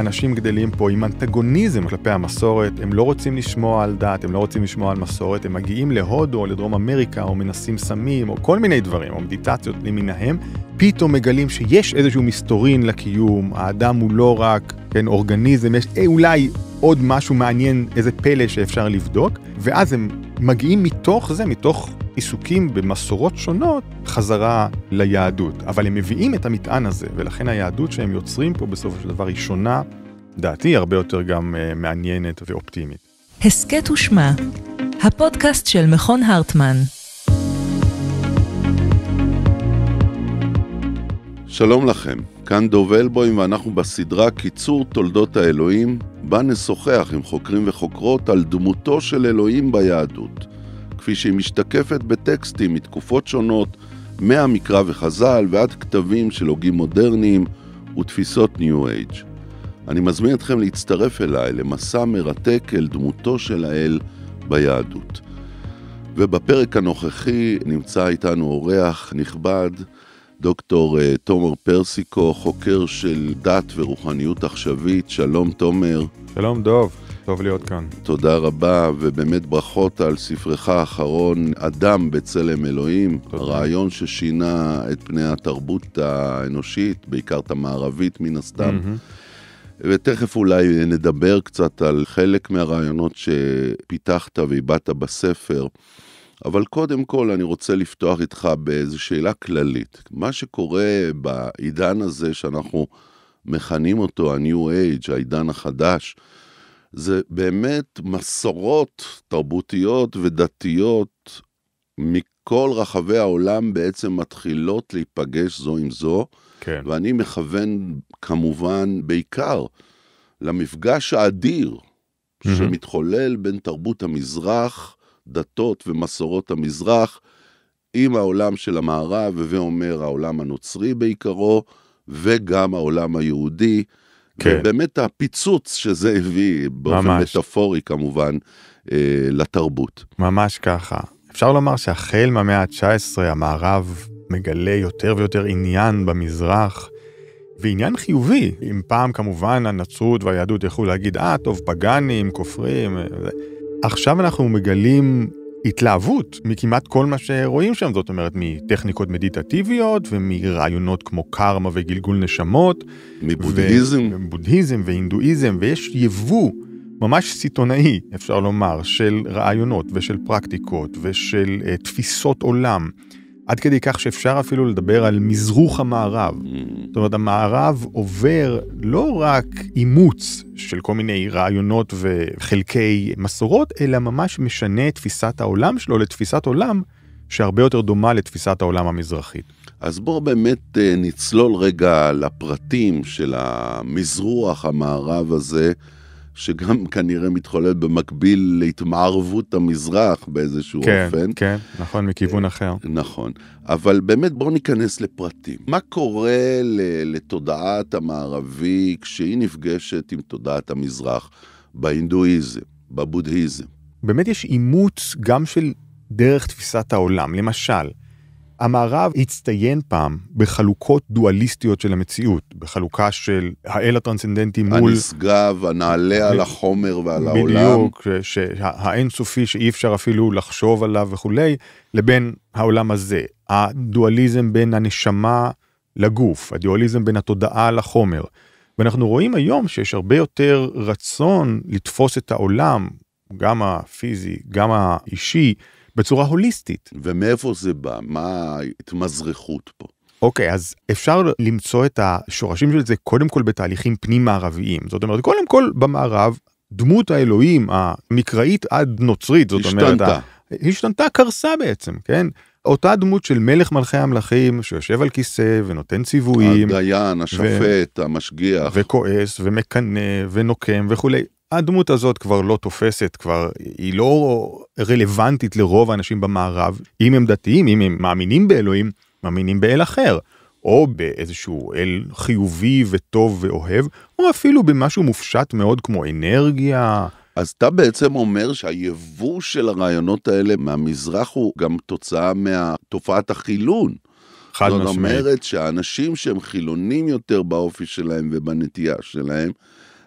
אנשים גדלים פה עם אנטגוניזם כלפי המסורת, הם לא רוצים לשמוע על דת, הם לא רוצים לשמוע על מסורת, הם מגיעים להודו או לדרום אמריקה או מנסים סמים או כל מיני דברים, או מדיטציות למיניהם, פתאום מגלים שיש איזשהו מסתורין לקיום, האדם הוא לא רק, כן, אורגניזם, יש אה, אולי עוד משהו מעניין, איזה פלא שאפשר לבדוק, ואז הם מגיעים מתוך זה, מתוך עיסוקים במסורות שונות, חזרה ליהדות. אבל הם מביאים את המטען הזה, ולכן היהדות שהם יוצרים פה בסופו של דבר היא שונה, דעתי הרבה יותר גם אה, מעניינת ואופטימית. הסכת ושמע, הפודקאסט של מכון הרטמן. שלום לכם. כאן דוב אלבוים ואנחנו בסדרה קיצור תולדות האלוהים, בה נשוחח עם חוקרים וחוקרות על דמותו של אלוהים ביהדות, כפי שהיא משתקפת בטקסטים מתקופות שונות, מהמקרא וחז"ל ועד כתבים של הוגים מודרניים ותפיסות ניו אייג'. אני מזמין אתכם להצטרף אליי למסע מרתק אל דמותו של האל ביהדות. ובפרק הנוכחי נמצא איתנו אורח נכבד, דוקטור אה, תומר פרסיקו, חוקר של דת ורוחניות עכשווית. שלום, תומר. שלום, דוב. טוב להיות כאן. תודה רבה, ובאמת ברכות על ספרך האחרון, אדם בצלם אלוהים. תודה. רעיון ששינה את פני התרבות האנושית, בעיקר את המערבית מן הסתם. Mm-hmm. ותכף אולי נדבר קצת על חלק מהרעיונות שפיתחת והבעת בספר. אבל קודם כל אני רוצה לפתוח איתך באיזו שאלה כללית. מה שקורה בעידן הזה שאנחנו מכנים אותו ה-New Age, העידן החדש, זה באמת מסורות תרבותיות ודתיות מכל רחבי העולם בעצם מתחילות להיפגש זו עם זו, כן. ואני מכוון כמובן בעיקר למפגש האדיר mm-hmm. שמתחולל בין תרבות המזרח דתות ומסורות המזרח עם העולם של המערב, הווה אומר העולם הנוצרי בעיקרו, וגם העולם היהודי. כן. ובאמת הפיצוץ שזה הביא, באופן ממש. מטאפורי כמובן, אה, לתרבות. ממש ככה. אפשר לומר שהחל מהמאה ה-19 המערב מגלה יותר ויותר עניין במזרח, ועניין חיובי. אם פעם כמובן הנצרות והיהדות יכלו להגיד, אה, טוב, פגאנים, כופרים, אה, עכשיו אנחנו מגלים התלהבות מכמעט כל מה שרואים שם, זאת אומרת, מטכניקות מדיטטיביות ומרעיונות כמו קרמה וגלגול נשמות. מבודהיזם. מבודהיזם והינדואיזם, ויש יבוא ממש סיטונאי, אפשר לומר, של רעיונות ושל פרקטיקות ושל uh, תפיסות עולם. עד כדי כך שאפשר אפילו לדבר על מזרוך המערב. Mm. זאת אומרת, המערב עובר לא רק אימוץ של כל מיני רעיונות וחלקי מסורות, אלא ממש משנה את תפיסת העולם שלו לתפיסת עולם שהרבה יותר דומה לתפיסת העולם המזרחית. אז בואו באמת אה, נצלול רגע לפרטים של המזרוח המערב הזה. שגם כנראה מתחולל במקביל להתמערבות המזרח באיזשהו כן, אופן. כן, כן, נכון, מכיוון אה, אחר. נכון, אבל באמת בואו ניכנס לפרטים. מה קורה לתודעת המערבי כשהיא נפגשת עם תודעת המזרח בהינדואיזם, בבודהיזם? באמת יש אימוץ גם של דרך תפיסת העולם. למשל, המערב הצטיין פעם בחלוקות דואליסטיות של המציאות, בחלוקה של האל הטרנסצנדנטי מול... הנשגב, הנעלה על החומר ועל בדיוק, העולם. בדיוק, האינסופי שאי אפשר אפילו לחשוב עליו וכולי, לבין העולם הזה. הדואליזם בין הנשמה לגוף, הדואליזם בין התודעה לחומר. ואנחנו רואים היום שיש הרבה יותר רצון לתפוס את העולם, גם הפיזי, גם האישי, בצורה הוליסטית. ומאיפה זה בא? מה ההתמזרחות פה? אוקיי, okay, אז אפשר למצוא את השורשים של זה קודם כל בתהליכים פנים-מערביים. זאת אומרת, קודם כל במערב, דמות האלוהים המקראית עד נוצרית, זאת השתנת. אומרת... השתנתה. השתנתה, קרסה בעצם, כן? אותה דמות של מלך מלכי המלכים שיושב על כיסא ונותן ציוויים. הדיין, השופט, ו... המשגיח. וכועס ומקנא ונוקם וכולי. הדמות הזאת כבר לא תופסת, כבר היא לא רלוונטית לרוב האנשים במערב. אם הם דתיים, אם הם מאמינים באלוהים, מאמינים באל אחר, או באיזשהו אל חיובי וטוב ואוהב, או אפילו במשהו מופשט מאוד כמו אנרגיה. אז אתה בעצם אומר שהיבוא של הרעיונות האלה מהמזרח הוא גם תוצאה מתופעת החילון. חד משמעית. זאת אומרת שהאנשים שהם חילונים יותר באופי שלהם ובנטייה שלהם,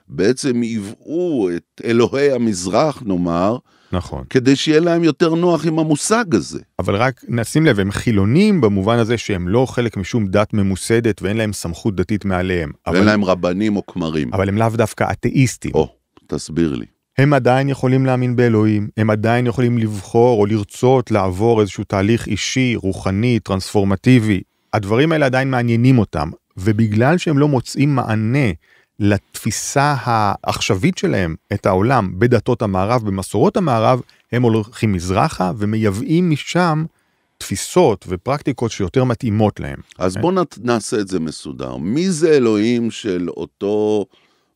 בעצם היוו את אלוהי המזרח, נאמר, נכון. כדי שיהיה להם יותר נוח עם המושג הזה. אבל רק נשים לב, הם חילונים במובן הזה שהם לא חלק משום דת ממוסדת ואין להם סמכות דתית מעליהם. ואין אבל... להם רבנים או כמרים. אבל הם לאו דווקא אתאיסטים. או, תסביר לי. הם עדיין יכולים להאמין באלוהים, הם עדיין יכולים לבחור או לרצות לעבור איזשהו תהליך אישי, רוחני, טרנספורמטיבי. הדברים האלה עדיין מעניינים אותם, ובגלל שהם לא מוצאים מענה לתפיסה העכשווית שלהם את העולם בדתות המערב, במסורות המערב, הם הולכים מזרחה ומייבאים משם תפיסות ופרקטיקות שיותר מתאימות להם. אז כן? בואו נת... נעשה את זה מסודר. מי זה אלוהים של אותו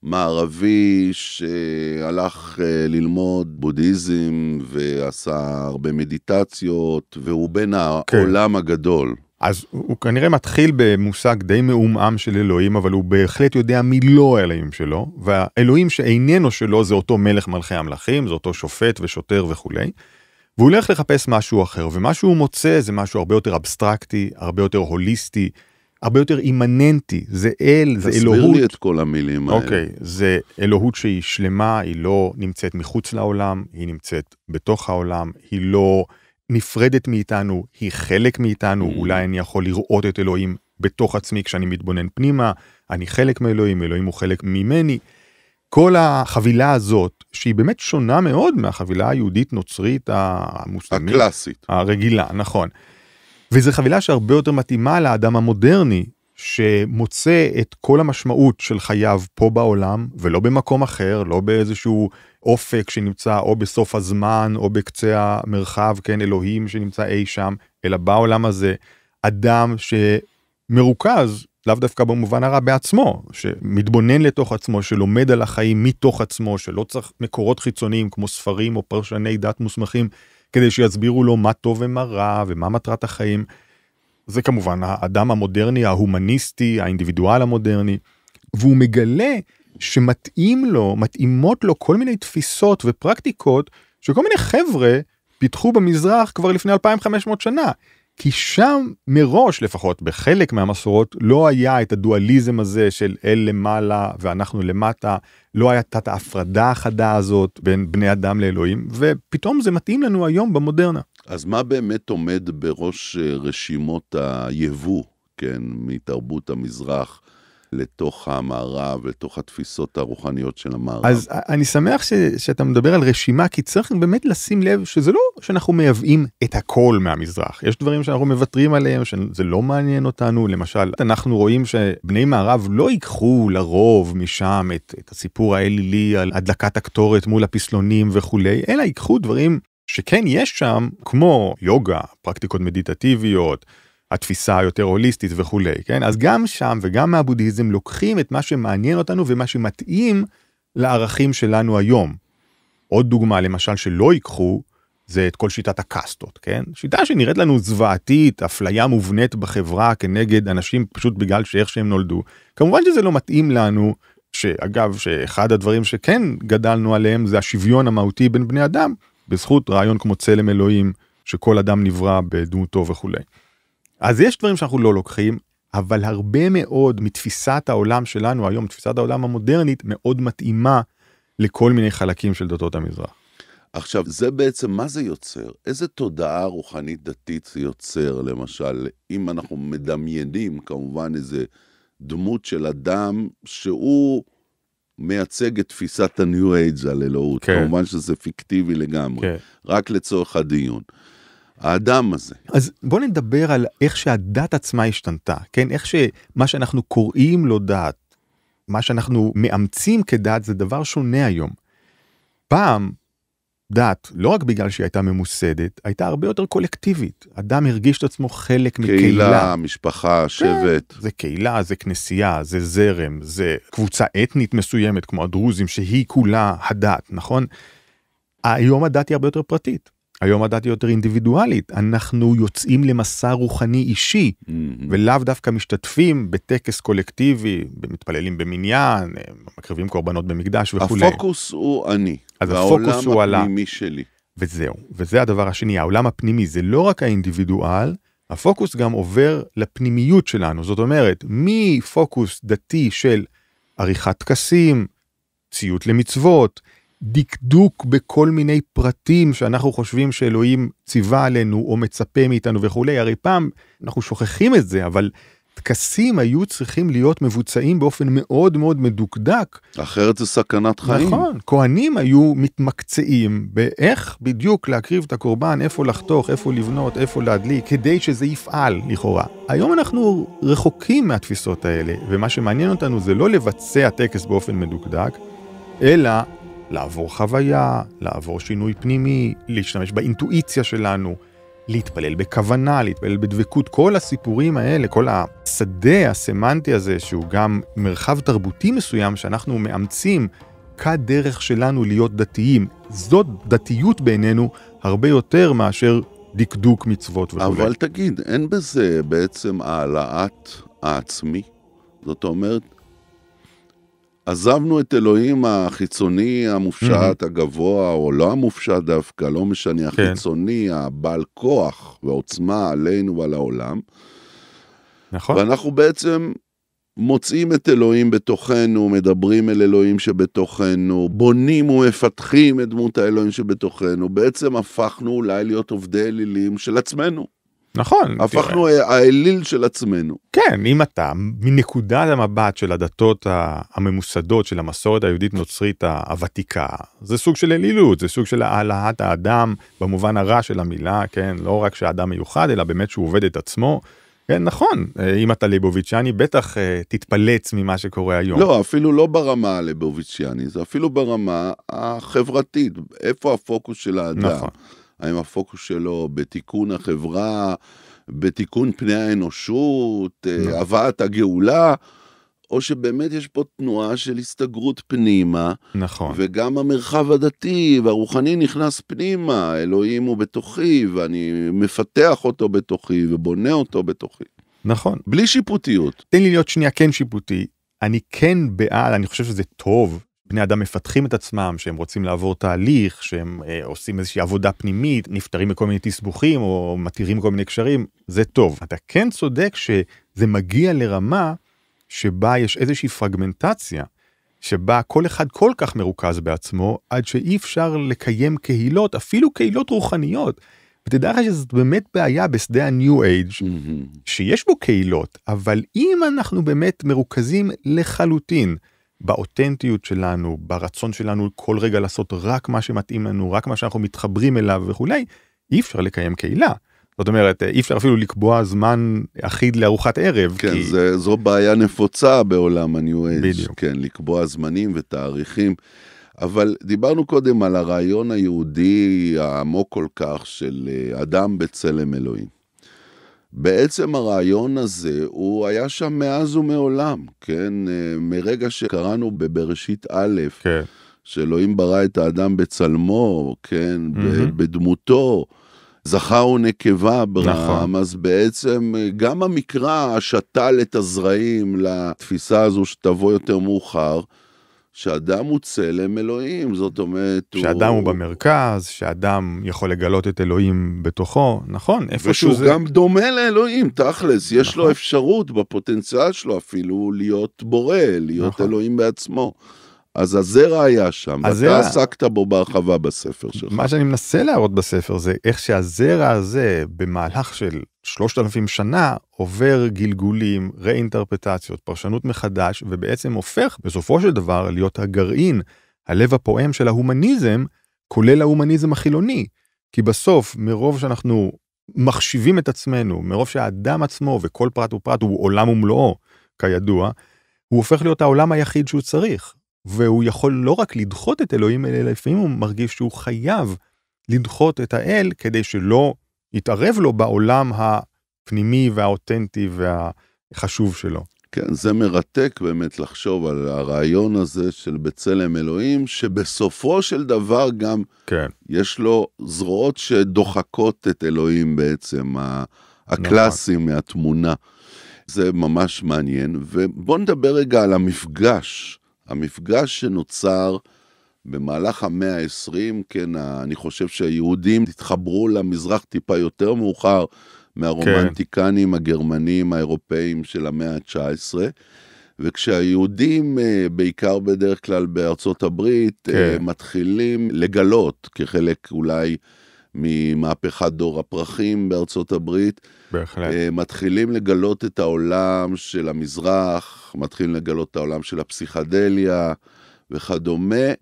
מערבי שהלך אה, ללמוד בודהיזם ועשה הרבה מדיטציות, והוא בין כן. העולם הגדול? אז הוא כנראה מתחיל במושג די מעומעם של אלוהים, אבל הוא בהחלט יודע מי לא האלוהים שלו, והאלוהים שאיננו שלו זה אותו מלך מלכי המלכים, זה אותו שופט ושוטר וכולי. והוא הולך לחפש משהו אחר, ומה שהוא מוצא זה משהו הרבה יותר אבסטרקטי, הרבה יותר הוליסטי, הרבה יותר אימננטי, זה אל, זה אלוהות. תסביר לי את כל המילים האלה. אוקיי, okay, זה אלוהות שהיא שלמה, היא לא נמצאת מחוץ לעולם, היא נמצאת בתוך העולם, היא לא... נפרדת מאיתנו, היא חלק מאיתנו, mm. אולי אני יכול לראות את אלוהים בתוך עצמי כשאני מתבונן פנימה, אני חלק מאלוהים, אלוהים הוא חלק ממני. כל החבילה הזאת, שהיא באמת שונה מאוד מהחבילה היהודית-נוצרית המוסלמית. הקלאסית. הרגילה, נכון. וזו חבילה שהרבה יותר מתאימה לאדם המודרני, שמוצא את כל המשמעות של חייו פה בעולם, ולא במקום אחר, לא באיזשהו אופק שנמצא או בסוף הזמן או בקצה המרחב, כן, אלוהים שנמצא אי שם, אלא בעולם הזה אדם שמרוכז, לאו דווקא במובן הרע בעצמו, שמתבונן לתוך עצמו, שלומד על החיים מתוך עצמו, שלא צריך מקורות חיצוניים כמו ספרים או פרשני דת מוסמכים כדי שיסבירו לו מה טוב ומה רע ומה מטרת החיים. זה כמובן האדם המודרני, ההומניסטי, האינדיבידואל המודרני, והוא מגלה שמתאים לו, מתאימות לו כל מיני תפיסות ופרקטיקות שכל מיני חבר'ה פיתחו במזרח כבר לפני 2500 שנה. כי שם מראש לפחות בחלק מהמסורות לא היה את הדואליזם הזה של אל למעלה ואנחנו למטה, לא הייתה את ההפרדה החדה הזאת בין בני אדם לאלוהים, ופתאום זה מתאים לנו היום במודרנה. אז מה באמת עומד בראש אה, רשימות היבוא, כן, מתרבות המזרח? לתוך המערב, לתוך התפיסות הרוחניות של המערב. אז אני שמח ש, שאתה מדבר על רשימה, כי צריך באמת לשים לב שזה לא שאנחנו מייבאים את הכל מהמזרח. יש דברים שאנחנו מוותרים עליהם, שזה לא מעניין אותנו. למשל, אנחנו רואים שבני מערב לא ייקחו לרוב משם את, את הסיפור האלילי על הדלקת הקטורת מול הפסלונים וכולי, אלא ייקחו דברים שכן יש שם, כמו יוגה, פרקטיקות מדיטטיביות, התפיסה היותר הוליסטית וכולי, כן? אז גם שם וגם מהבודהיזם לוקחים את מה שמעניין אותנו ומה שמתאים לערכים שלנו היום. עוד דוגמה למשל שלא ייקחו, זה את כל שיטת הקאסטות, כן? שיטה שנראית לנו זוועתית, אפליה מובנית בחברה כנגד אנשים פשוט בגלל שאיך שהם נולדו. כמובן שזה לא מתאים לנו, שאגב, שאחד הדברים שכן גדלנו עליהם זה השוויון המהותי בין בני אדם, בזכות רעיון כמו צלם אלוהים, שכל אדם נברא בדמותו וכולי. אז יש דברים שאנחנו לא לוקחים, אבל הרבה מאוד מתפיסת העולם שלנו היום, תפיסת העולם המודרנית, מאוד מתאימה לכל מיני חלקים של דתות המזרח. עכשיו, זה בעצם, מה זה יוצר? איזה תודעה רוחנית דתית זה יוצר, למשל, אם אנחנו מדמיינים כמובן איזה דמות של אדם שהוא מייצג את תפיסת ה-New Age על אלוהות, כן. כמובן שזה פיקטיבי לגמרי, כן. רק לצורך הדיון. האדם הזה. אז בוא נדבר על איך שהדת עצמה השתנתה, כן? איך שמה שאנחנו קוראים לו דת, מה שאנחנו מאמצים כדת זה דבר שונה היום. פעם דת, לא רק בגלל שהיא הייתה ממוסדת, הייתה הרבה יותר קולקטיבית. אדם הרגיש את עצמו חלק קהילה, מקהילה. קהילה, משפחה, כן, שבט. כן, זה קהילה, זה כנסייה, זה זרם, זה קבוצה אתנית מסוימת כמו הדרוזים, שהיא כולה הדת, נכון? היום הדת היא הרבה יותר פרטית. היום הדת היא יותר אינדיבידואלית, אנחנו יוצאים למסע רוחני אישי, mm-hmm. ולאו דווקא משתתפים בטקס קולקטיבי, מתפללים במניין, מקריבים קורבנות במקדש וכולי. הפוקוס הוא אני, אז הפוקוס הוא עליו. הפנימי שלי. וזהו, וזה הדבר השני, העולם הפנימי זה לא רק האינדיבידואל, הפוקוס גם עובר לפנימיות שלנו, זאת אומרת, מפוקוס דתי של עריכת טקסים, ציות למצוות, דקדוק בכל מיני פרטים שאנחנו חושבים שאלוהים ציווה עלינו או מצפה מאיתנו וכולי, הרי פעם אנחנו שוכחים את זה, אבל טקסים היו צריכים להיות מבוצעים באופן מאוד מאוד מדוקדק. אחרת זה סכנת חיים. נכון, כהנים היו מתמקצעים באיך בדיוק להקריב את הקורבן, איפה לחתוך, איפה לבנות, איפה להדליק, כדי שזה יפעל לכאורה. היום אנחנו רחוקים מהתפיסות האלה, ומה שמעניין אותנו זה לא לבצע טקס באופן מדוקדק, אלא לעבור חוויה, לעבור שינוי פנימי, להשתמש באינטואיציה שלנו, להתפלל בכוונה, להתפלל בדבקות, כל הסיפורים האלה, כל השדה הסמנטי הזה, שהוא גם מרחב תרבותי מסוים שאנחנו מאמצים כדרך שלנו להיות דתיים. זאת דתיות בעינינו הרבה יותר מאשר דקדוק מצוות וכו'. אבל תגיד, אין בזה בעצם העלאת העצמי? זאת אומרת, עזבנו את אלוהים החיצוני המופשט, mhm. הגבוה, או לא המופשט דווקא, לא משנה, כן. החיצוני, הבעל כוח ועוצמה עלינו ועל העולם. נכון. ואנחנו בעצם מוצאים את אלוהים בתוכנו, מדברים אל אלוהים שבתוכנו, בונים ומפתחים את דמות האלוהים שבתוכנו. בעצם הפכנו אולי להיות עובדי אלילים של עצמנו. נכון. הפכנו אה, האליל של עצמנו. כן, אם אתה מנקודת המבט של הדתות הממוסדות של המסורת היהודית נוצרית הוותיקה, זה סוג של אלילות, זה סוג של העלאת האדם במובן הרע של המילה, כן, לא רק שהאדם מיוחד, אלא באמת שהוא עובד את עצמו. כן, נכון, אה, אם אתה ליבוביצ'יאני, בטח אה, תתפלץ ממה שקורה היום. לא, אפילו לא ברמה הליבוביצ'יאני, זה אפילו ברמה החברתית, איפה הפוקוס של האדם. נכון. האם הפוקוס שלו בתיקון החברה, בתיקון פני האנושות, אה, לא. הבאת הגאולה, או שבאמת יש פה תנועה של הסתגרות פנימה. נכון. וגם המרחב הדתי והרוחני נכנס פנימה, אלוהים הוא בתוכי, ואני מפתח אותו בתוכי ובונה אותו בתוכי. נכון. בלי שיפוטיות. תן לי להיות שנייה כן שיפוטי. אני כן בעד, אני חושב שזה טוב בני אדם מפתחים את עצמם, שהם רוצים לעבור תהליך, שהם אה, עושים איזושהי עבודה פנימית, נפטרים מכל מיני תסבוכים או מתירים כל מיני קשרים, זה טוב. אתה כן צודק שזה מגיע לרמה שבה יש איזושהי פרגמנטציה, שבה כל אחד כל כך מרוכז בעצמו, עד שאי אפשר לקיים קהילות, אפילו קהילות רוחניות. ותדע לך שזאת באמת בעיה בשדה ה הניו אייג' שיש בו קהילות, אבל אם אנחנו באמת מרוכזים לחלוטין, באותנטיות שלנו, ברצון שלנו כל רגע לעשות רק מה שמתאים לנו, רק מה שאנחנו מתחברים אליו וכולי, אי אפשר לקיים קהילה. זאת אומרת אי אפשר אפילו לקבוע זמן אחיד לארוחת ערב. כן, כי... זה, זו בעיה נפוצה בעולם ה-new age, כן, לקבוע זמנים ותאריכים. אבל דיברנו קודם על הרעיון היהודי העמוק כל כך של אה, אדם בצלם אלוהים. בעצם הרעיון הזה, הוא היה שם מאז ומעולם, כן? אה, מרגע שקראנו בבראשית א', כן. שאלוהים ברא את האדם בצלמו, כן? Mm-hmm. בדמותו. זכר ונקבה אברהם, נכון. אז בעצם אה, גם המקרא שתל את הזרעים לתפיסה הזו שתבוא יותר מאוחר. שאדם הוא צלם אלוהים, זאת אומרת... שאדם הוא... הוא במרכז, שאדם יכול לגלות את אלוהים בתוכו, נכון, איפשהו זה... ושהוא גם דומה לאלוהים, תכלס, יש נכון. לו אפשרות בפוטנציאל שלו אפילו להיות בורא, להיות נכון. אלוהים בעצמו. אז הזרע היה שם, הזרע... ואתה עסקת בו בהרחבה בספר שלך. מה שאני מנסה להראות בספר זה איך שהזרע הזה במהלך של 3,000 שנה עובר גלגולים, ראינטרפטציות, פרשנות מחדש, ובעצם הופך בסופו של דבר להיות הגרעין, הלב הפועם של ההומניזם, כולל ההומניזם החילוני. כי בסוף, מרוב שאנחנו מחשיבים את עצמנו, מרוב שהאדם עצמו וכל פרט ופרט הוא עולם ומלואו, כידוע, הוא הופך להיות העולם היחיד שהוא צריך, והוא יכול לא רק לדחות את אלוהים, אלא לפעמים הוא מרגיש שהוא חייב לדחות את האל כדי שלא יתערב לו בעולם הפנימי והאותנטי והחשוב שלו. כן, זה מרתק באמת לחשוב על הרעיון הזה של בצלם אלוהים, שבסופו של דבר גם כן. יש לו זרועות שדוחקות את אלוהים בעצם, הקלאסי נכון. מהתמונה. זה ממש מעניין, ובוא נדבר רגע על המפגש המפגש שנוצר במהלך המאה ה-20, כן, אני חושב שהיהודים התחברו למזרח טיפה יותר מאוחר מהרומנטיקנים כן. הגרמנים האירופאים של המאה ה-19. וכשהיהודים, אה, בעיקר בדרך כלל בארצות הברית, אה, כן. מתחילים לגלות, כחלק אולי ממהפכת דור הפרחים בארצות הברית. בהחלט. אה, מתחילים לגלות את העולם של המזרח, מתחילים לגלות את העולם של הפסיכדליה וכדומה.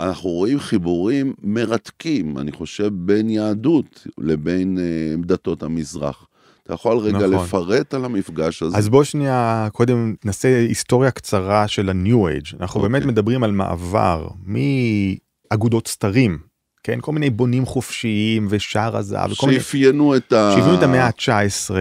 אנחנו רואים חיבורים מרתקים, אני חושב, בין יהדות לבין אה, דתות המזרח. אתה יכול רגע נכון. לפרט על המפגש הזה. אז בוא שנייה קודם נעשה היסטוריה קצרה של ה-New Age. אנחנו okay. באמת אוקיי. מדברים על מעבר מאגודות סתרים כן? כל מיני בונים חופשיים ושער הזהב. שאפיינו מיני... את ה... שאפיינו את המאה ה-19.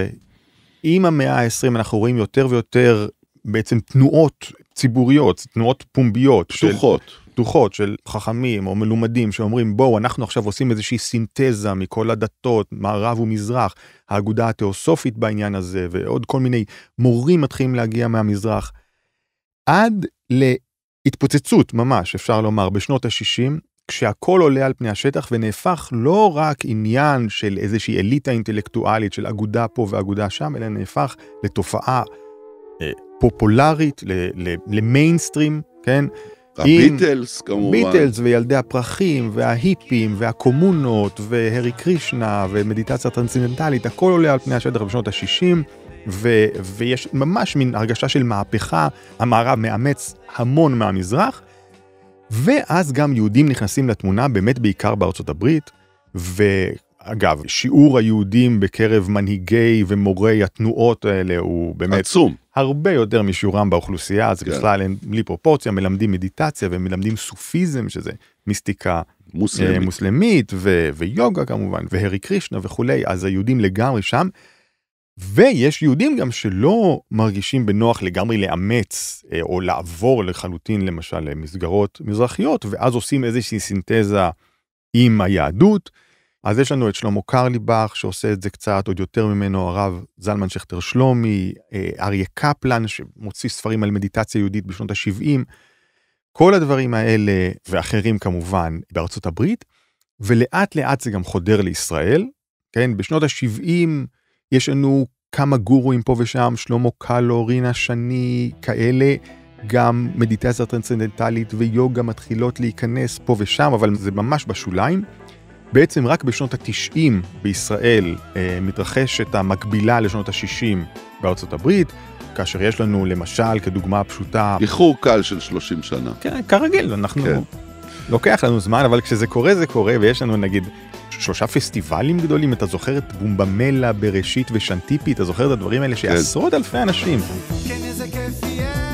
עם המאה ה-20 אנחנו רואים יותר ויותר בעצם תנועות ציבוריות, תנועות פומביות. פתוחות. של... פתוחות של חכמים או מלומדים שאומרים בואו אנחנו עכשיו עושים איזושהי סינתזה מכל הדתות מערב ומזרח האגודה התיאוסופית בעניין הזה ועוד כל מיני מורים מתחילים להגיע מהמזרח. עד להתפוצצות ממש אפשר לומר בשנות ה-60 כשהכול עולה על פני השטח ונהפך לא רק עניין של איזושהי אליטה אינטלקטואלית של אגודה פה ואגודה שם, אלא נהפך לתופעה אה, פופולרית, למיינסטרים, כן? הביטלס כמובן. ביטלס וילדי הפרחים וההיפים והקומונות והרי קרישנה ומדיטציה טרנסצנדנטלית, הכל עולה על פני השטח בשנות ה-60. ו- ויש ממש מין הרגשה של מהפכה, המערב מאמץ המון מהמזרח, ואז גם יהודים נכנסים לתמונה באמת בעיקר בארצות הברית, ואגב, שיעור היהודים בקרב מנהיגי ומורי התנועות האלה הוא באמת... עצום. הרבה יותר משיעורם באוכלוסייה, אז כן. בכלל הם בלי פרופורציה, מלמדים מדיטציה ומלמדים סופיזם, שזה מיסטיקה אה, מוסלמית, מוסלמית ו- ויוגה כמובן, והרי קרישנה וכולי, אז היהודים לגמרי שם. ויש יהודים גם שלא מרגישים בנוח לגמרי לאמץ אה, או לעבור לחלוטין למשל למסגרות מזרחיות ואז עושים איזושהי סינתזה עם היהדות. אז יש לנו את שלמה קרליבך שעושה את זה קצת עוד יותר ממנו הרב זלמן שכטר שלומי, אה, אריה קפלן שמוציא ספרים על מדיטציה יהודית בשנות ה-70. כל הדברים האלה ואחרים כמובן בארצות הברית ולאט לאט זה גם חודר לישראל. כן בשנות ה-70 יש לנו כמה גורואים פה ושם, שלמה קלו, רינה שני, כאלה. גם מדיטציה טרנסצנדנטלית ויוגה מתחילות להיכנס פה ושם, אבל זה ממש בשוליים. בעצם רק בשנות ה-90 בישראל אה, מתרחשת המקבילה לשנות ה-60 בארצות הברית, כאשר יש לנו למשל, כדוגמה פשוטה... איחור קל של 30 שנה. כן, כרגיל, אנחנו... כן. לוקח לנו זמן, אבל כשזה קורה זה קורה, ויש לנו נגיד שלושה פסטיבלים גדולים, אתה זוכר את בומבמלה בראשית ושנטיפי, אתה זוכר את הדברים האלה כן. שעשרות אלפי אנשים. כן, איזה כיף יהיה.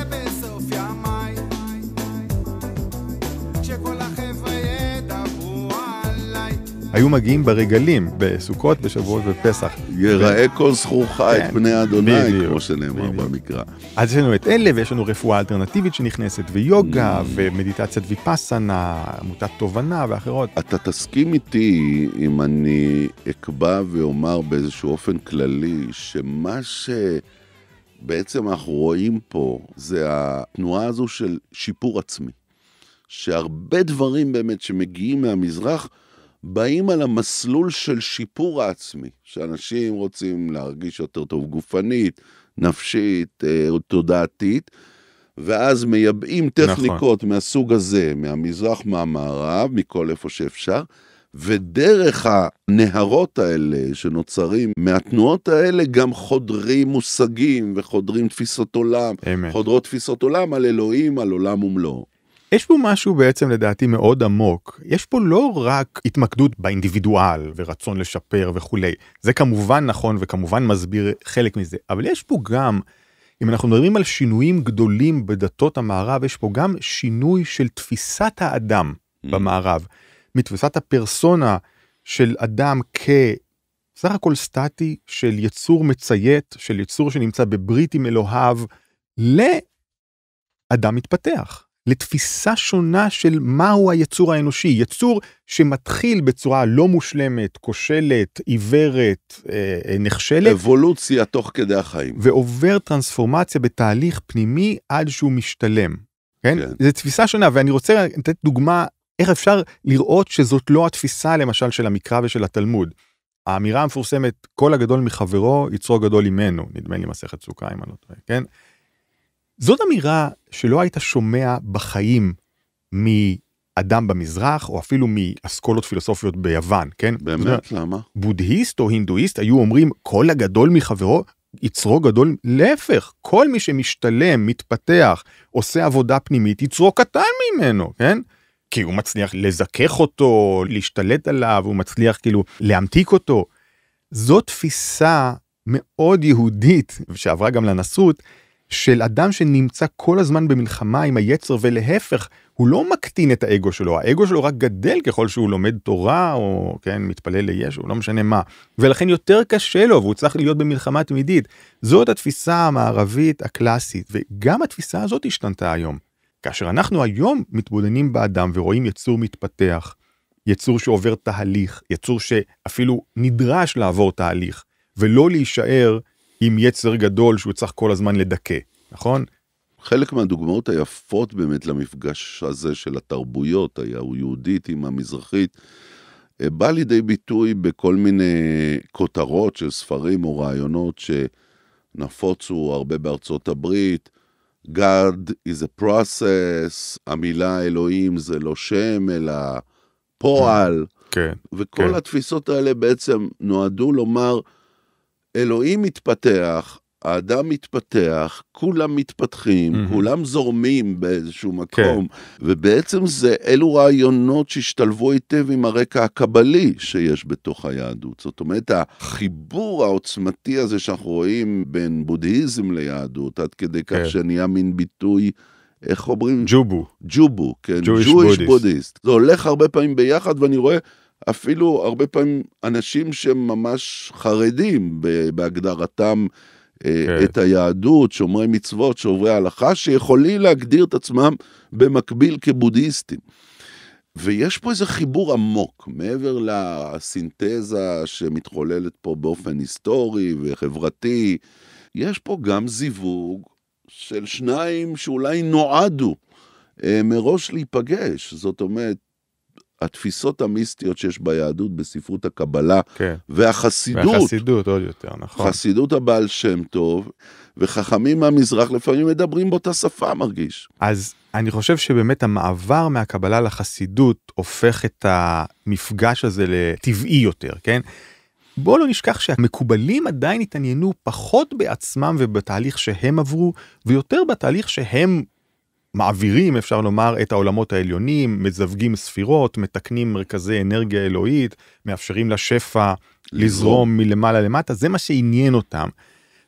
היו מגיעים ברגלים בסוכות, בשבועות ופסח. יראה כל זכורך חי את כן. פני אדוני, בדיוק. כמו שנאמר בדיוק. במקרא. אז יש לנו את אלה, ויש לנו רפואה אלטרנטיבית שנכנסת, ויוגה, mm. ומדיטציית ויפאסנה, עמותת תובנה ואחרות. אתה תסכים איתי אם אני אקבע ואומר באיזשהו אופן כללי, שמה ש... בעצם אנחנו רואים פה, זה התנועה הזו של שיפור עצמי. שהרבה דברים באמת שמגיעים מהמזרח, באים על המסלול של שיפור העצמי, שאנשים רוצים להרגיש יותר טוב גופנית, נפשית, אה, תודעתית, ואז מייבאים נכון. טכניקות נכון. מהסוג הזה, מהמזרח, מהמערב, מכל איפה שאפשר, ודרך הנהרות האלה שנוצרים מהתנועות האלה גם חודרים מושגים וחודרים תפיסות עולם, אמת. חודרות תפיסות עולם על אלוהים, על עולם ומלואו. יש פה משהו בעצם לדעתי מאוד עמוק. יש פה לא רק התמקדות באינדיבידואל ורצון לשפר וכולי, זה כמובן נכון וכמובן מסביר חלק מזה, אבל יש פה גם, אם אנחנו מדברים על שינויים גדולים בדתות המערב, יש פה גם שינוי של תפיסת האדם mm. במערב, מתפיסת הפרסונה של אדם כ... סך הכל סטטי של יצור מציית, של יצור שנמצא בברית עם אלוהיו, לאדם מתפתח. לתפיסה שונה של מהו היצור האנושי, יצור שמתחיל בצורה לא מושלמת, כושלת, עיוורת, אה, אה, נחשלת. אבולוציה תוך כדי החיים. ועובר טרנספורמציה בתהליך פנימי עד שהוא משתלם. כן? כן. זו תפיסה שונה, ואני רוצה לתת דוגמה איך אפשר לראות שזאת לא התפיסה למשל של המקרא ושל התלמוד. האמירה המפורסמת, כל הגדול מחברו, יצרו גדול ממנו, נדמה לי מסכת סוכה אם אני לא טועה, כן? זאת אמירה שלא היית שומע בחיים מאדם במזרח, או אפילו מאסכולות פילוסופיות ביוון, כן? באמת? אומרת, למה? בודהיסט או הינדואיסט היו אומרים, כל הגדול מחברו, יצרו גדול, להפך, כל מי שמשתלם, מתפתח, עושה עבודה פנימית, יצרו קטן ממנו, כן? כי הוא מצליח לזכך אותו, להשתלט עליו, הוא מצליח כאילו להמתיק אותו. זו תפיסה מאוד יהודית, שעברה גם לנסות, של אדם שנמצא כל הזמן במלחמה עם היצר ולהפך הוא לא מקטין את האגו שלו האגו שלו רק גדל ככל שהוא לומד תורה או כן מתפלל לישו לא משנה מה ולכן יותר קשה לו והוא צריך להיות במלחמה תמידית זאת התפיסה המערבית הקלאסית וגם התפיסה הזאת השתנתה היום. כאשר אנחנו היום מתבוננים באדם ורואים יצור מתפתח יצור שעובר תהליך יצור שאפילו נדרש לעבור תהליך ולא להישאר עם יצר גדול שהוא צריך כל הזמן לדכא, נכון? חלק מהדוגמאות היפות באמת למפגש הזה של התרבויות היהודית עם המזרחית, אה, בא לידי ביטוי בכל מיני כותרות של ספרים או רעיונות שנפוצו הרבה בארצות הברית. God is a process, המילה אלוהים זה לא שם אלא פועל. כן. כן. וכל כן. התפיסות האלה בעצם נועדו לומר, אלוהים מתפתח, האדם מתפתח, כולם מתפתחים, mm-hmm. כולם זורמים באיזשהו מקום, כן. ובעצם זה, אלו רעיונות שהשתלבו היטב עם הרקע הקבלי שיש בתוך היהדות. זאת אומרת, החיבור העוצמתי הזה שאנחנו רואים בין בודהיזם ליהדות, עד כדי כך כן. שנהיה מין ביטוי... איך אומרים? ג'ובו. ג'ובו, כן, ג'ויש Jewish זה הולך הרבה פעמים ביחד, ואני רואה אפילו הרבה פעמים אנשים שהם ממש חרדים בהגדרתם אה, כן. את היהדות, שומרי מצוות, שומרי הלכה, שיכולים להגדיר את עצמם במקביל כבודהיסטים. ויש פה איזה חיבור עמוק, מעבר לסינתזה שמתחוללת פה באופן היסטורי וחברתי, יש פה גם זיווג של שניים שאולי נועדו אה, מראש להיפגש. זאת אומרת, התפיסות המיסטיות שיש ביהדות, בספרות הקבלה, כן. והחסידות. והחסידות עוד יותר, נכון. חסידות הבעל שם טוב, וחכמים מהמזרח לפעמים מדברים באותה שפה, מרגיש. אז אני חושב שבאמת המעבר מהקבלה לחסידות הופך את המפגש הזה לטבעי יותר, כן? בואו לא נשכח שהמקובלים עדיין התעניינו פחות בעצמם ובתהליך שהם עברו, ויותר בתהליך שהם מעבירים אפשר לומר את העולמות העליונים, מזווגים ספירות, מתקנים מרכזי אנרגיה אלוהית, מאפשרים לשפע לזרום מלמעלה למטה, זה מה שעניין אותם.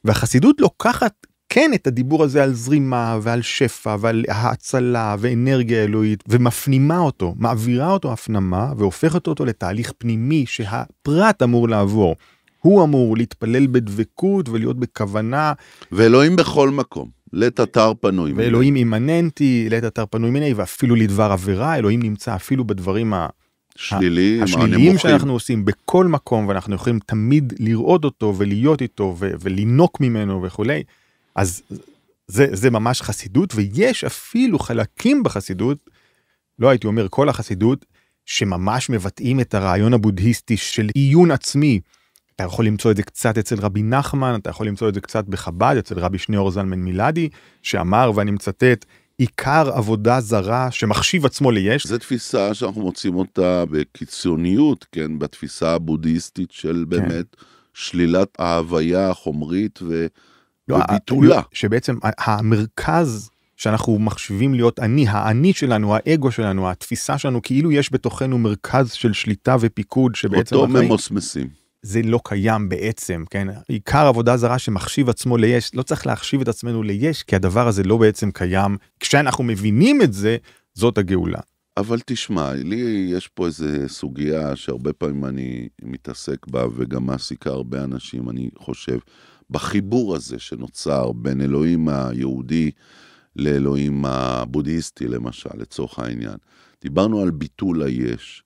והחסידות לוקחת כן את הדיבור הזה על זרימה ועל שפע ועל האצלה ואנרגיה אלוהית ומפנימה אותו, מעבירה אותו הפנמה והופכת אותו לתהליך פנימי שהפרט אמור לעבור. הוא אמור להתפלל בדבקות ולהיות בכוונה. ואלוהים בכל מקום. לית אתר פנוי. מיני. ואלוהים אימננטי, לית אתר פנוי מיני, ואפילו לדבר עבירה, אלוהים נמצא אפילו בדברים ה... שלילי, השליליים שאנחנו עושים בכל מקום, ואנחנו יכולים תמיד לראות אותו ולהיות איתו ו- ולינוק ממנו וכולי, אז זה, זה ממש חסידות, ויש אפילו חלקים בחסידות, לא הייתי אומר כל החסידות, שממש מבטאים את הרעיון הבודהיסטי של עיון עצמי. אתה יכול למצוא את זה קצת אצל רבי נחמן, אתה יכול למצוא את זה קצת בחב"ד, אצל רבי שניאור זלמן מילדי, שאמר, ואני מצטט, עיקר עבודה זרה שמחשיב עצמו ליש. זו תפיסה שאנחנו מוצאים אותה בקיצוניות, כן, בתפיסה הבודהיסטית של כן. באמת כן. שלילת ההוויה החומרית ו... לא, וביטולה. לא, שבעצם המרכז שאנחנו מחשיבים להיות אני, האני שלנו, האגו שלנו, התפיסה שלנו, כאילו יש בתוכנו מרכז של שליטה ופיקוד שבעצם... אותו החיים... ממוסמסים. זה לא קיים בעצם, כן? עיקר עבודה זרה שמחשיב עצמו ליש, לא צריך להחשיב את עצמנו ליש, כי הדבר הזה לא בעצם קיים. כשאנחנו מבינים את זה, זאת הגאולה. אבל תשמע, לי יש פה איזו סוגיה שהרבה פעמים אני מתעסק בה וגם מעסיקה הרבה אנשים, אני חושב, בחיבור הזה שנוצר בין אלוהים היהודי לאלוהים הבודהיסטי, למשל, לצורך העניין. דיברנו על ביטול היש.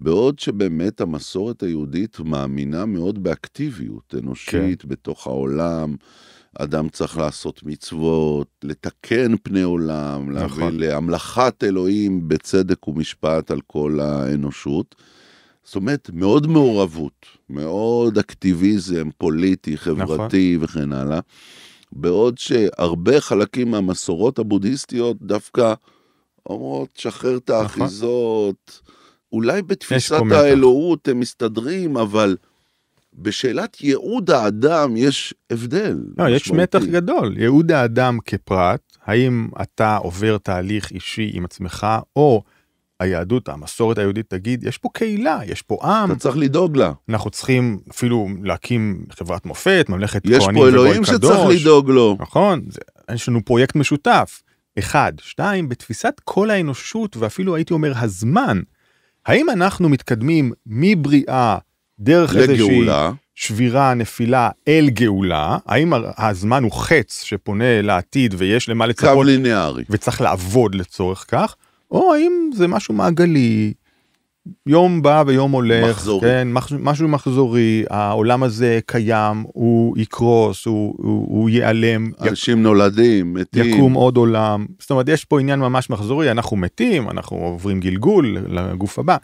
בעוד שבאמת המסורת היהודית מאמינה מאוד באקטיביות אנושית כן. בתוך העולם. אדם צריך לעשות מצוות, לתקן פני עולם, נכון. להביא להמלכת אלוהים בצדק ומשפט על כל האנושות. זאת אומרת, מאוד מעורבות, מאוד אקטיביזם פוליטי, חברתי נכון. וכן הלאה. בעוד שהרבה חלקים מהמסורות הבודהיסטיות דווקא אומרות, שחרר את נכון. האחיזות. נכון. אולי בתפיסת האלוהות הם מסתדרים, אבל בשאלת ייעוד האדם יש הבדל. לא, יש מתח גדול. ייעוד האדם כפרט, האם אתה עובר תהליך אישי עם עצמך, או היהדות, המסורת היהודית תגיד, יש פה קהילה, יש פה עם. אתה צריך לדאוג לה. אנחנו צריכים אפילו להקים חברת מופת, ממלכת כהנים וגוי קדוש. יש פה אלוהים שצריך לדאוג לו. נכון, זה, יש לנו פרויקט משותף. אחד, שתיים, בתפיסת כל האנושות, ואפילו הייתי אומר הזמן, האם אנחנו מתקדמים מבריאה דרך איזושהי שבירה, נפילה, אל גאולה? האם הזמן הוא חץ שפונה לעתיד ויש למה לצפות? קו לינארי. וצריך לעבוד לצורך כך? או האם זה משהו מעגלי, יום בא ויום הולך, מחזורי. כן, משהו מחזורי, העולם הזה קיים, הוא יקרוס, הוא, הוא, הוא ייעלם. אנשים יק... נולדים, מתים. יקום עוד עולם, זאת אומרת יש פה עניין ממש מחזורי, אנחנו מתים, אנחנו עוברים גלגול לגוף הבא.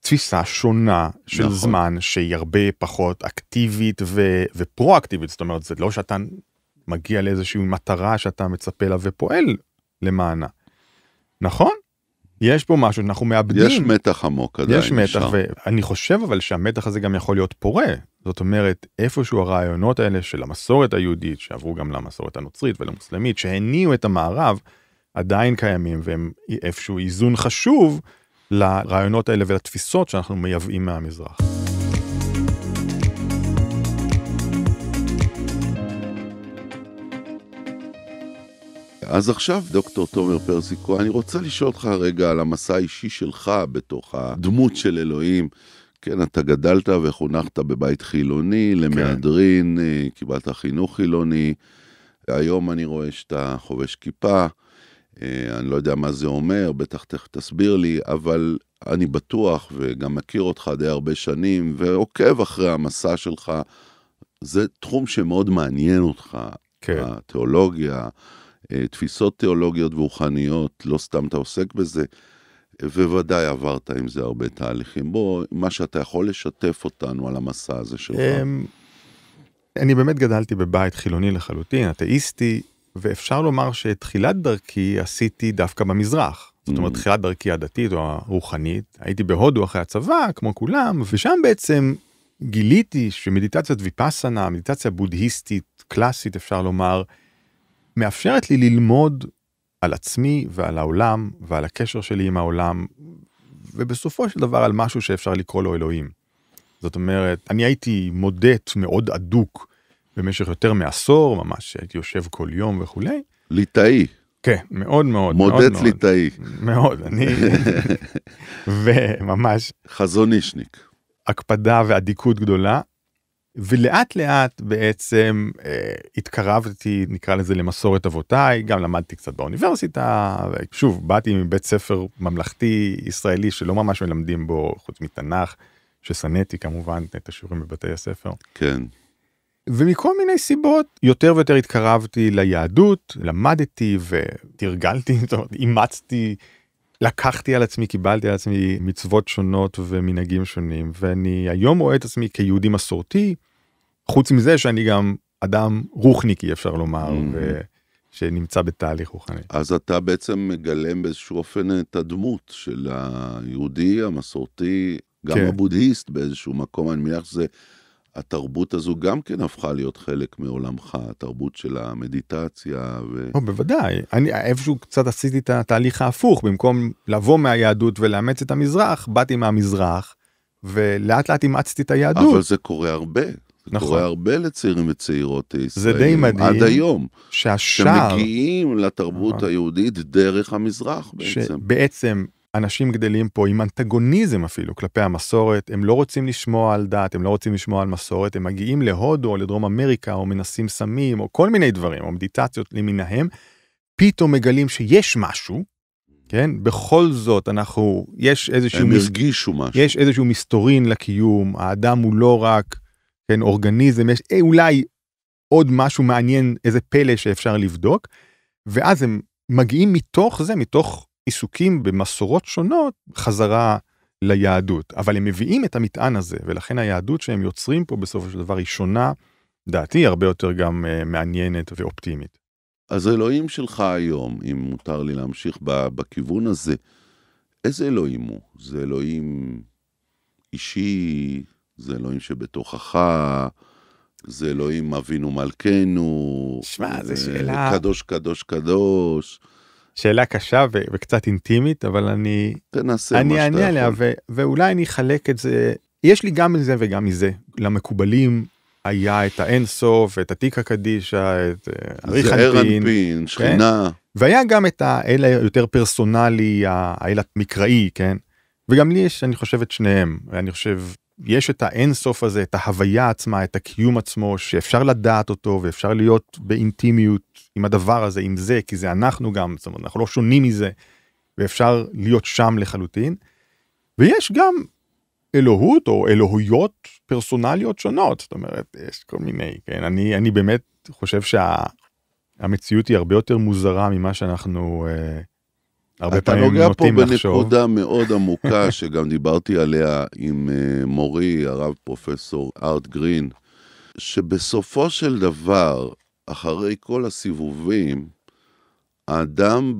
תפיסה שונה של נכון. זמן שהיא הרבה פחות אקטיבית ו, ופרואקטיבית, זאת אומרת זה לא שאתה מגיע לאיזושהי מטרה שאתה מצפה לה ופועל למענה. נכון? יש פה משהו אנחנו מאבדים יש מתח עמוק עדיין יש מתח שם. ואני חושב אבל שהמתח הזה גם יכול להיות פורה זאת אומרת איפשהו הרעיונות האלה של המסורת היהודית שעברו גם למסורת הנוצרית ולמוסלמית שהניעו את המערב עדיין קיימים והם איפשהו איזון חשוב לרעיונות האלה ולתפיסות שאנחנו מייבאים מהמזרח. אז עכשיו, דוקטור תומר פרסיקו, אני רוצה לשאול אותך רגע על המסע האישי שלך בתוך הדמות של אלוהים. כן, אתה גדלת וחונכת בבית חילוני, כן. למהדרין, כן. קיבלת חינוך חילוני. היום אני רואה שאתה חובש כיפה, אה, אני לא יודע מה זה אומר, בטח תכף תסביר לי, אבל אני בטוח וגם מכיר אותך די הרבה שנים ועוקב אחרי המסע שלך. זה תחום שמאוד מעניין אותך, כן. התיאולוגיה, אה, תפיסות תיאולוגיות ורוחניות, לא סתם אתה עוסק בזה, ובוודאי עברת עם זה הרבה תהליכים. בוא, מה שאתה יכול לשתף אותנו על המסע הזה שלך. אמ, אני באמת גדלתי בבית חילוני לחלוטין, אתאיסטי, ואפשר לומר שתחילת דרכי עשיתי דווקא במזרח. זאת אומרת, mm. תחילת דרכי הדתית או הרוחנית, הייתי בהודו אחרי הצבא, כמו כולם, ושם בעצם גיליתי שמדיטציית ויפאסנה, מדיטציה בודהיסטית קלאסית, אפשר לומר, מאפשרת לי ללמוד על עצמי ועל העולם ועל הקשר שלי עם העולם, ובסופו של דבר על משהו שאפשר לקרוא לו אלוהים. זאת אומרת, אני הייתי מודט מאוד אדוק במשך יותר מעשור, ממש הייתי יושב כל יום וכולי. ליטאי. כן, מאוד מאוד. מודט ליטאי. מאוד, אני... וממש... חזון אישניק. הקפדה ואדיקות גדולה, ולאט לאט בעצם אה, התקרבתי נקרא לזה למסורת אבותיי גם למדתי קצת באוניברסיטה שוב באתי מבית ספר ממלכתי ישראלי שלא ממש מלמדים בו חוץ מתנ"ך ששנאתי כמובן את השיעורים בבתי הספר. כן. ומכל מיני סיבות יותר ויותר התקרבתי ליהדות למדתי ותרגלתי אימצתי לקחתי על עצמי קיבלתי על עצמי מצוות שונות ומנהגים שונים ואני היום רואה את עצמי כיהודי מסורתי. חוץ מזה שאני גם אדם רוחניקי אפשר לומר mm-hmm. ו... שנמצא בתהליך רוחני. אז אתה בעצם מגלם באיזשהו אופן את הדמות של היהודי המסורתי גם כן. הבודהיסט באיזשהו מקום אני מניח שזה. התרבות הזו גם כן הפכה להיות חלק מעולמך, התרבות של המדיטציה. ו... או, בוודאי, אני איפשהו קצת עשיתי את התהליך ההפוך, במקום לבוא מהיהדות ולאמץ את המזרח, באתי מהמזרח, ולאט לאט אימצתי את היהדות. אבל זה קורה הרבה. זה נכון. קורה הרבה לצעירים וצעירות ישראלים. אה, זה די מדהים. עד היום. שהשער... שמגיעים לתרבות נכון. היהודית דרך המזרח בעצם. שבעצם אנשים גדלים פה עם אנטגוניזם אפילו כלפי המסורת, הם לא רוצים לשמוע על דת, הם לא רוצים לשמוע על מסורת, הם מגיעים להודו או לדרום אמריקה או מנסים סמים או כל מיני דברים, או מדיטציות למיניהם, פתאום מגלים שיש משהו, כן? בכל זאת אנחנו, יש איזשהו... הם מס... הרגישו משהו. יש איזשהו מסתורין לקיום, האדם הוא לא רק, כן, אורגניזם, יש אי, אה, אולי עוד משהו מעניין, איזה פלא שאפשר לבדוק, ואז הם מגיעים מתוך זה, מתוך עיסוקים במסורות שונות חזרה ליהדות, אבל הם מביאים את המטען הזה, ולכן היהדות שהם יוצרים פה בסופו של דבר היא שונה, דעתי הרבה יותר גם אה, מעניינת ואופטימית. אז אלוהים שלך היום, אם מותר לי להמשיך בכיוון הזה, איזה אלוהים הוא? זה אלוהים אישי, זה אלוהים שבתוכך, זה אלוהים אבינו מלכנו, שמע, זו אה, שאלה... קדוש, קדוש, קדוש. שאלה קשה ו- וקצת אינטימית אבל אני תנסה אני אענה עליה ו- ואולי אני אחלק את זה יש לי גם מזה וגם מזה למקובלים היה את האינסוף את התיקה הקדישא את אה, אריך אריכנטין כן? שכינה כן? והיה גם את האל היותר פרסונלי האל המקראי כן וגם לי יש אני חושב את שניהם אני חושב יש את האינסוף הזה, את ההוויה עצמה, את הקיום עצמו, שאפשר לדעת אותו ואפשר להיות באינטימיות עם הדבר הזה, עם זה, כי זה אנחנו גם, זאת אומרת, אנחנו לא שונים מזה, ואפשר להיות שם לחלוטין. ויש גם אלוהות או אלוהויות פרסונליות שונות, זאת אומרת, יש כל מיני, כן, אני, אני באמת חושב שהמציאות שה, היא הרבה יותר מוזרה ממה שאנחנו... אה, הרבה פעמים נוטים לחשוב. אתה נוגע פה בנקודה מאוד עמוקה, שגם דיברתי עליה עם אה, מורי, הרב פרופסור ארט גרין, שבסופו של דבר, אחרי כל הסיבובים, האדם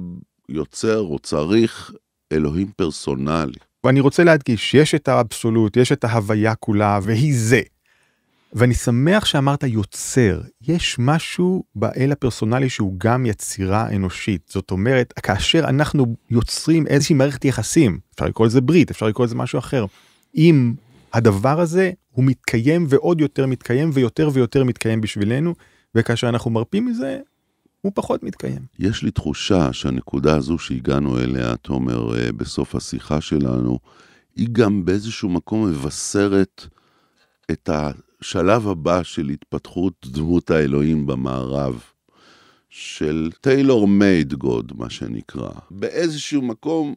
יוצר או צריך אלוהים פרסונלי. ואני רוצה להדגיש, יש את האבסולוט, יש את ההוויה כולה, והיא זה. ואני שמח שאמרת יוצר, יש משהו באל הפרסונלי שהוא גם יצירה אנושית. זאת אומרת, כאשר אנחנו יוצרים איזושהי מערכת יחסים, אפשר לקרוא לזה ברית, אפשר לקרוא לזה משהו אחר, עם הדבר הזה, הוא מתקיים ועוד יותר מתקיים ויותר ויותר מתקיים בשבילנו, וכאשר אנחנו מרפים מזה, הוא פחות מתקיים. יש לי תחושה שהנקודה הזו שהגענו אליה, תומר, אה, בסוף השיחה שלנו, היא גם באיזשהו מקום מבשרת את השלב הבא של התפתחות דמות האלוהים במערב, של טיילור מייד גוד, מה שנקרא. באיזשהו מקום,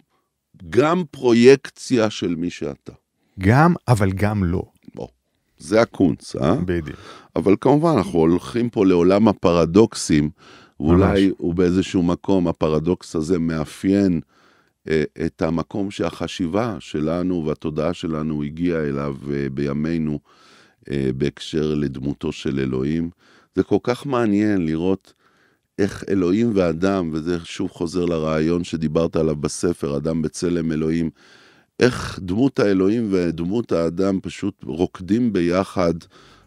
גם פרויקציה של מי שאתה. גם, אבל גם לא. בוא. לא. זה הקונץ, אה? בדיוק. אבל כמובן, אנחנו הולכים פה לעולם הפרדוקסים, ואולי הוא באיזשהו מקום, הפרדוקס הזה מאפיין אה, את המקום שהחשיבה שלנו והתודעה שלנו הגיעה אליו אה, בימינו אה, בהקשר לדמותו של אלוהים. זה כל כך מעניין לראות איך אלוהים ואדם, וזה שוב חוזר לרעיון שדיברת עליו בספר, אדם בצלם אלוהים, איך דמות האלוהים ודמות האדם פשוט רוקדים ביחד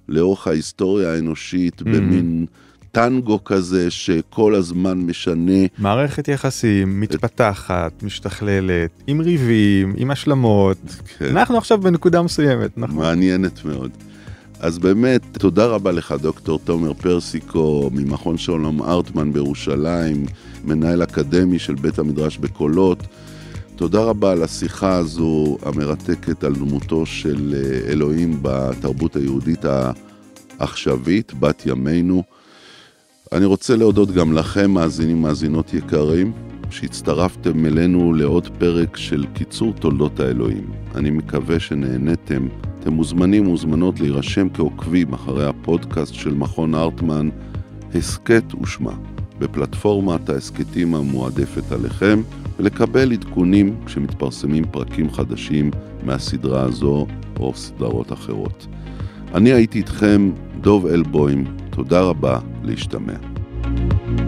לאורך ההיסטוריה האנושית mm. במין טנגו כזה שכל הזמן משנה. מערכת יחסים מתפתחת, משתכללת, עם ריבים, עם השלמות. כן. אנחנו עכשיו בנקודה מסוימת, נכון? מעניינת מאוד. אז באמת, תודה רבה לך, דוקטור תומר פרסיקו, ממכון שלום ארטמן בירושלים, מנהל אקדמי של בית המדרש בקולות. תודה רבה על השיחה הזו המרתקת על דמותו של אה, אלוהים בתרבות היהודית העכשווית, בת ימינו. אני רוצה להודות גם לכם, מאזינים, מאזינות יקרים, שהצטרפתם אלינו לעוד פרק של קיצור תולדות האלוהים. אני מקווה שנהניתם. אתם מוזמנים ומוזמנות להירשם כעוקבים אחרי הפודקאסט של מכון הרטמן, הסכת ושמה, בפלטפורמת ההסכתים המועדפת עליכם. ולקבל עדכונים כשמתפרסמים פרקים חדשים מהסדרה הזו או סדרות אחרות. אני הייתי איתכם, דוב אלבוים, תודה רבה, להשתמע. thank you